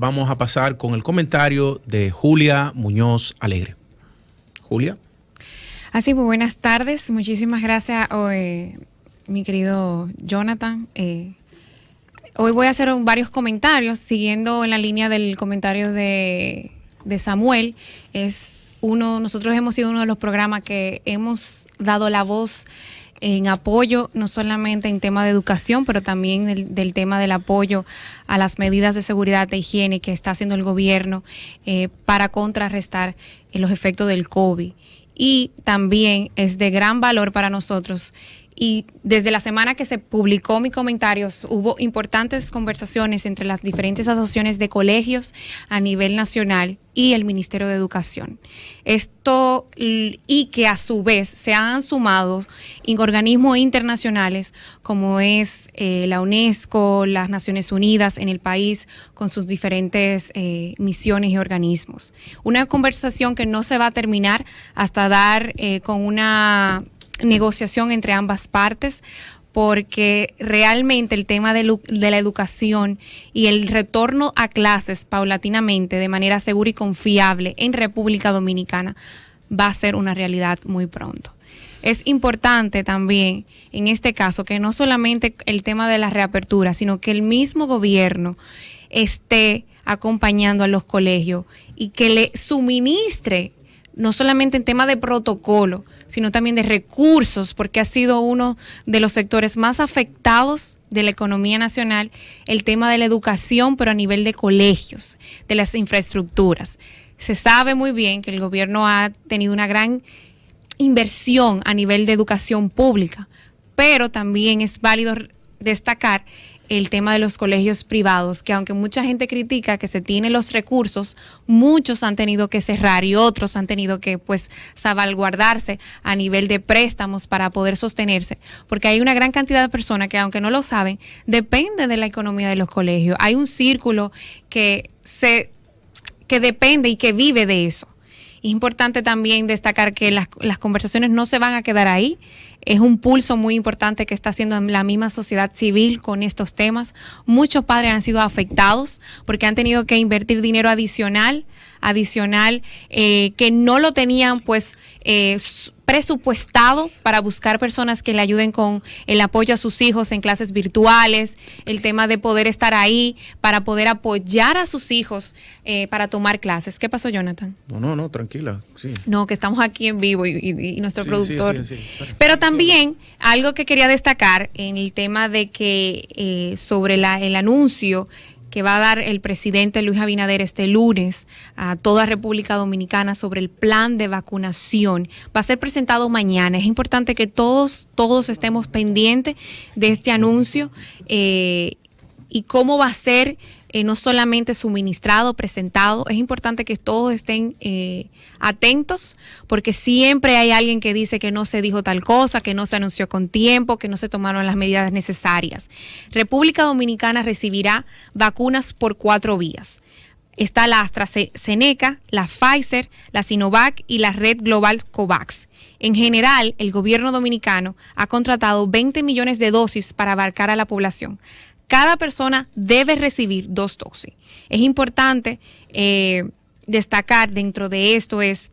vamos a pasar con el comentario de Julia Muñoz Alegre. Julia. Así, muy pues, buenas tardes. Muchísimas gracias, eh, mi querido Jonathan. Eh, hoy voy a hacer varios comentarios, siguiendo en la línea del comentario de, de Samuel. Es uno, nosotros hemos sido uno de los programas que hemos dado la voz en apoyo, no solamente en tema de educación, pero también del, tema del apoyo a las medidas de seguridad de higiene que está haciendo el gobierno eh, para contrarrestar eh, los efectos del COVID. Y también es de gran valor para nosotros y desde la semana que se publicó mi comentario hubo importantes conversaciones entre las diferentes asociaciones de colegios a nivel nacional y el Ministerio de Educación. Esto y que a su vez se han sumado organismos internacionales como es eh, la UNESCO, las Naciones Unidas en el país con sus diferentes eh, misiones y organismos. Una conversación que no se va a terminar hasta dar eh, con una negociación entre ambas partes porque realmente el tema de, la educación y el retorno a clases paulatinamente de manera segura y confiable en República Dominicana va a ser una realidad muy pronto. Es importante también en este caso que no solamente el tema de la reapertura, sino que el mismo gobierno esté acompañando a los colegios y que le suministre no solamente en tema de protocolo, sino también de recursos, porque ha sido uno de los sectores más afectados de la economía nacional, el tema de la educación, pero a nivel de colegios, de las infraestructuras. Se sabe muy bien que el gobierno ha tenido una gran inversión a nivel de educación pública, pero también es válido destacar el tema de los colegios privados, que aunque mucha gente critica que se tienen los recursos, muchos han tenido que cerrar y otros han tenido que pues salvaguardarse a nivel de préstamos para poder sostenerse, porque hay una gran cantidad de personas que aunque no lo saben, depende de la economía de los colegios. Hay un círculo que se que depende y que vive de eso. Es importante también destacar que las, las conversaciones no se van a quedar ahí, es un pulso muy importante que está haciendo la misma sociedad civil con estos temas. Muchos padres han sido afectados porque han tenido que invertir dinero adicional, adicional, eh, que no lo tenían pues eh, presupuestado para buscar personas que le ayuden con el apoyo a sus hijos en clases virtuales, el tema de poder estar ahí para poder apoyar a sus hijos eh, para tomar clases. ¿Qué pasó, Jonathan? No, no, no, tranquila. No, que estamos aquí en vivo y, nuestro productor. Sí, Pero también también algo que quería destacar en el tema de que eh, sobre el anuncio que va a dar el presidente Luis Abinader este lunes a toda República Dominicana sobre el plan de vacunación. Va a ser presentado mañana. Es importante que todos, todos estemos pendientes de este anuncio eh, y cómo va a ser eh, no solamente suministrado, presentado. Es importante que todos estén eh, atentos porque siempre hay alguien que dice que no se dijo tal cosa, que no se anunció con tiempo, que no se tomaron las medidas necesarias. República Dominicana recibirá vacunas por cuatro vías. Está la AstraZeneca, la Pfizer, la Sinovac y la red global COVAX. En general, el gobierno dominicano ha contratado 20 millones de dosis para abarcar a la población cada persona debe recibir dos dosis. Es importante eh, destacar dentro de esto es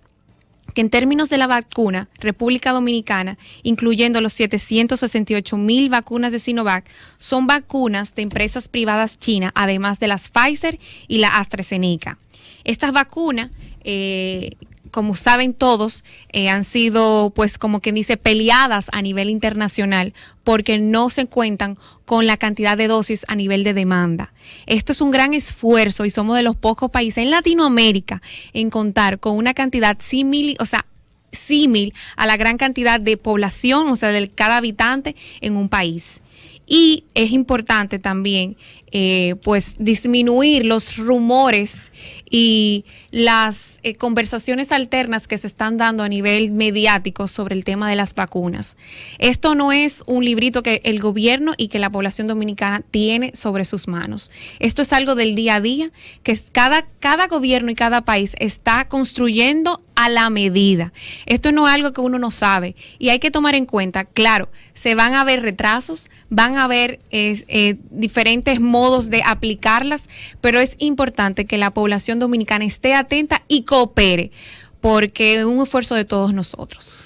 que en términos de la vacuna, República Dominicana, incluyendo los 768 mil vacunas de Sinovac, son vacunas de empresas privadas chinas, además de las Pfizer y la AstraZeneca. Estas vacunas eh, como saben todos, eh, han sido, pues, como quien dice, peleadas a nivel internacional porque no se cuentan con la cantidad de dosis a nivel de demanda. Esto es un gran esfuerzo y somos de los pocos países en Latinoamérica en contar con una cantidad similar, o sea, símil a la gran cantidad de población, o sea, de cada habitante en un país. Y es importante también, eh, pues, disminuir los rumores y las eh, conversaciones alternas que se están dando a nivel mediático sobre el tema de las vacunas. Esto no es un librito que el gobierno y que la población dominicana tiene sobre sus manos. Esto es algo del día a día que cada, cada gobierno y cada país está construyendo a la medida. Esto no es algo que uno no sabe y hay que tomar en cuenta, claro, se van a ver retrasos, van a haber eh, diferentes modos de aplicarlas, pero es importante que la población dominicana esté atenta y coopere, porque es un esfuerzo de todos nosotros.